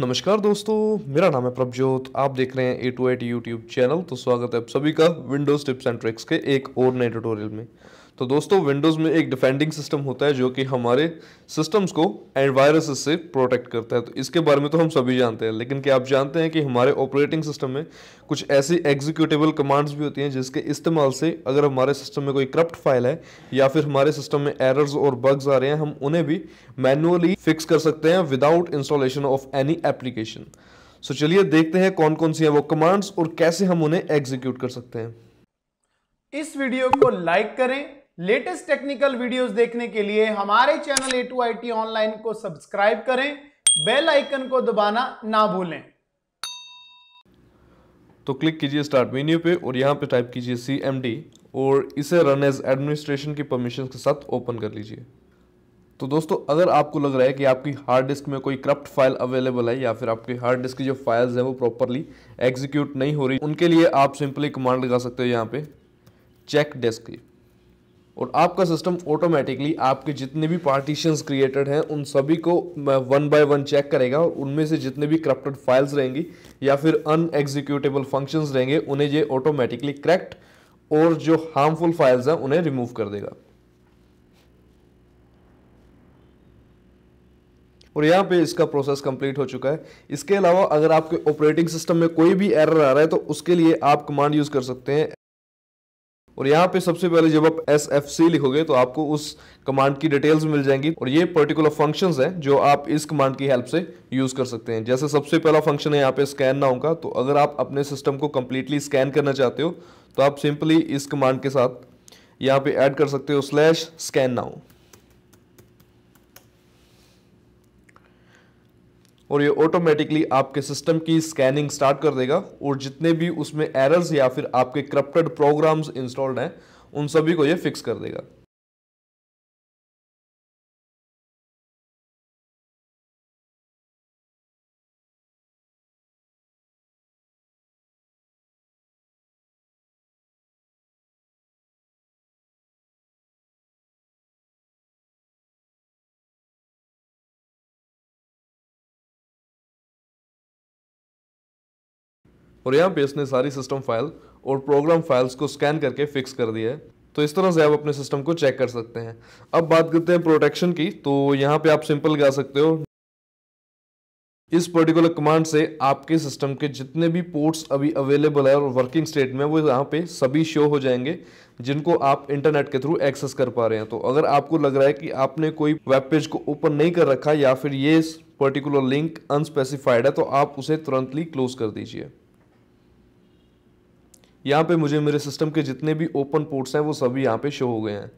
नमस्कार दोस्तों मेरा नाम है प्रभजोत आप देख रहे हैं A two eight YouTube channel तो स्वागत है आप सभी का विंडोज़ टिप्स एंड ट्रिक्स के एक और नए ट्यूटोरियल में तो दोस्तों विंडोज़ में एक डिफेंडिंग सिस्टम होता है जो कि हमारे सिस्टम्स को एंड वायरसेस से प्रोटेक्ट करता है तो इसके बारे में तो हम सभी जानते हैं लेकिन क्या आप जानते हैं कि हमारे ऑपरेटिंग सिस्टम में कुछ ऐसी एग्जीक्यूटेबल कमांड्स भी होती हैं जिसके इस्तेमाल से अगर हमारे सिस्टम में कोई करप्ट फाइल है या फिर हमारे सिस्टम में एरर्स और बग्स आ रहे हैं हम उन्हें भी मैनुअली फिक्स कर सकते हैं without installation of any application so चलिए देखते हैं कौन कौन सी हैं वो कमांड्स और कैसे हम उन्हें एग्जीक्यूट कर सकते हैं इस वीडियो को लाइक करें लेटेस्ट टेक्निकल वीडियोस देखने के लिए हमारे channel A two I T online को सब्सक्राइब करें बेल आइकन को दबाना ना भूलें तो क्लिक कीजिए स्टार्ट मेन्यू पे और यहाँ पे टाइप कीजिए सी और इसे रन एज एडमिनिस्ट्रेशन की परमिशन के साथ ओपन कर लीजिए तो दोस्तों अगर आपको लग रहा है कि आपकी हार्ड डिस्क में कोई करप्ट फाइल अवेलेबल है या फिर आपकी हार्ड डिस्क की जो फाइल्स हैं वो प्रॉपरली एग्जीक्यूट नहीं हो रही उनके लिए आप सिंपली कमांड लगा सकते हो यहाँ पे चेक डेस्क की और आपका सिस्टम ऑटोमेटिकली आपके जितने भी पार्टीशंस क्रिएटेड हैं उन सभी को वन बाय वन चेक करेगा और उनमें से जितने भी करप्टेड फाइल्स रहेंगी या फिर अनएग्जीक्यूटेबल फंक्शंस रहेंगे उन्हें ये ऑटोमेटिकली करेक्ट और जो हार्मफुल फाइल्स हैं उन्हें रिमूव कर देगा और यहाँ पे इसका प्रोसेस कंप्लीट हो चुका है इसके अलावा अगर आपके ऑपरेटिंग सिस्टम में कोई भी एरर आ रहा है तो उसके लिए आप कमांड यूज़ कर सकते हैं और यहाँ पे सबसे पहले जब आप एस एफ सी लिखोगे तो आपको उस कमांड की डिटेल्स मिल जाएंगी और ये पर्टिकुलर फंक्शंस हैं जो आप इस कमांड की हेल्प से यूज़ कर सकते हैं जैसे सबसे पहला फंक्शन है यहाँ पे स्कैन नाउ का तो अगर आप अपने सिस्टम को कम्प्लीटली स्कैन करना चाहते हो तो आप सिंपली इस कमांड के साथ यहाँ पे ऐड कर सकते हो स्लैश स्कैन नाउ और ये ऑटोमेटिकली आपके सिस्टम की स्कैनिंग स्टार्ट कर देगा और जितने भी उसमें एरर्स या फिर आपके करप्टेड प्रोग्राम्स इंस्टॉल्ड हैं उन सभी को ये फिक्स कर देगा और यहाँ पे इसने सारी सिस्टम फाइल और प्रोग्राम फाइल्स को स्कैन करके फिक्स कर दिया है तो इस तरह से आप अपने सिस्टम को चेक कर सकते हैं अब बात करते हैं प्रोटेक्शन की तो यहाँ पे आप सिंपल गा सकते हो इस पर्टिकुलर कमांड से आपके सिस्टम के जितने भी पोर्ट्स अभी अवेलेबल है और वर्किंग स्टेट में वो यहाँ पे सभी शो हो जाएंगे जिनको आप इंटरनेट के थ्रू एक्सेस कर पा रहे हैं तो अगर आपको लग रहा है कि आपने कोई वेब पेज को ओपन नहीं कर रखा या फिर ये पर्टिकुलर लिंक अनस्पेसिफाइड है तो आप उसे तुरंतली क्लोज कर दीजिए यहाँ पे मुझे मेरे सिस्टम के जितने भी ओपन पोर्ट्स हैं वो सभी यहाँ पे शो हो गए हैं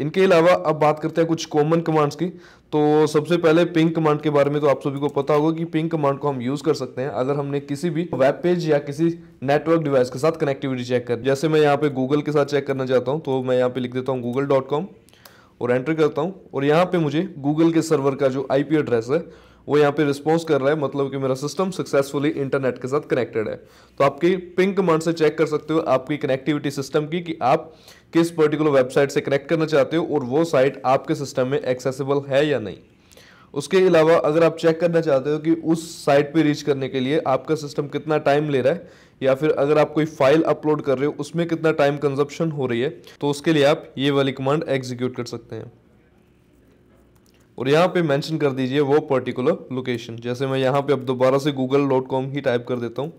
इनके अलावा अब बात करते हैं कुछ कॉमन कमांड्स की तो सबसे पहले पिंक कमांड के बारे में तो आप सभी को पता होगा कि पिंक कमांड को हम यूज़ कर सकते हैं अगर हमने किसी भी वेब पेज या किसी नेटवर्क डिवाइस के साथ कनेक्टिविटी चेक कर जैसे मैं यहाँ पे गूगल के साथ चेक करना चाहता हूँ तो मैं यहाँ पे लिख देता हूँ गूगल और एंटर करता हूँ और यहाँ पे मुझे गूगल के सर्वर का जो आई एड्रेस है वो यहाँ पे रिस्पॉन्स कर रहा है मतलब कि मेरा सिस्टम सक्सेसफुली इंटरनेट के साथ कनेक्टेड है तो आपकी पिंक कमांड से चेक कर सकते हो आपकी कनेक्टिविटी सिस्टम की कि आप किस पर्टिकुलर वेबसाइट से कनेक्ट करना चाहते हो और वो साइट आपके सिस्टम में एक्सेसिबल है या नहीं उसके अलावा अगर आप चेक करना चाहते हो कि उस साइट पे रीच करने के लिए आपका सिस्टम कितना टाइम ले रहा है या फिर अगर आप कोई फाइल अपलोड कर रहे हो उसमें कितना टाइम कंजप्शन हो रही है तो उसके लिए आप ये वाली कमांड एग्जीक्यूट कर सकते हैं और यहाँ पे मेंशन कर दीजिए वो पर्टिकुलर लोकेशन जैसे मैं यहाँ पे अब दोबारा से गूगल डॉट कॉम ही टाइप कर देता हूँ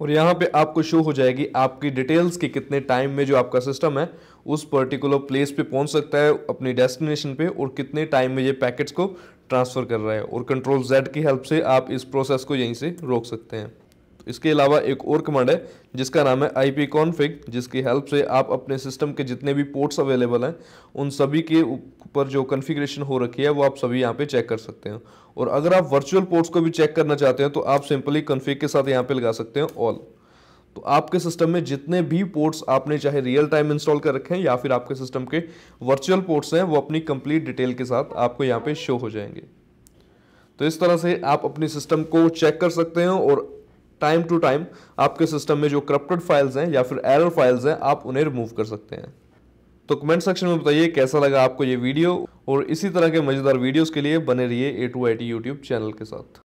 और यहाँ पे आपको शो हो जाएगी आपकी डिटेल्स के कितने टाइम में जो आपका सिस्टम है उस पर्टिकुलर प्लेस पे पहुँच सकता है अपनी डेस्टिनेशन पे और कितने टाइम में ये पैकेट्स को ट्रांसफ़र कर रहा है और कंट्रोल जेड की हेल्प से आप इस प्रोसेस को यहीं से रोक सकते हैं इसके अलावा एक और कमांड है जिसका नाम है आई पी कॉन्फिक जिसकी हेल्प से आप अपने सिस्टम के जितने भी पोर्ट्स अवेलेबल हैं उन सभी के ऊपर जो कन्फिग्रेशन हो रखी है वो आप सभी यहाँ पे चेक कर सकते हैं और अगर आप वर्चुअल पोर्ट्स को भी चेक करना चाहते हैं तो आप सिंपली कन्फिक के साथ यहाँ पे लगा सकते हैं ऑल तो आपके सिस्टम में जितने भी पोर्ट्स आपने चाहे रियल टाइम इंस्टॉल कर रखे हैं या फिर आपके सिस्टम के वर्चुअल पोर्ट्स हैं वो अपनी कंप्लीट डिटेल के साथ आपको यहाँ पे शो हो जाएंगे तो इस तरह से आप अपने सिस्टम को चेक कर सकते हैं और टाइम टू टाइम आपके सिस्टम में जो करप्टेड फाइल्स हैं या फिर एरर फाइल्स हैं आप उन्हें रिमूव कर सकते हैं तो कमेंट सेक्शन में बताइए कैसा लगा आपको ये वीडियो और इसी तरह के मज़ेदार वीडियोज़ के लिए बने रहिए A two I T YouTube channel के साथ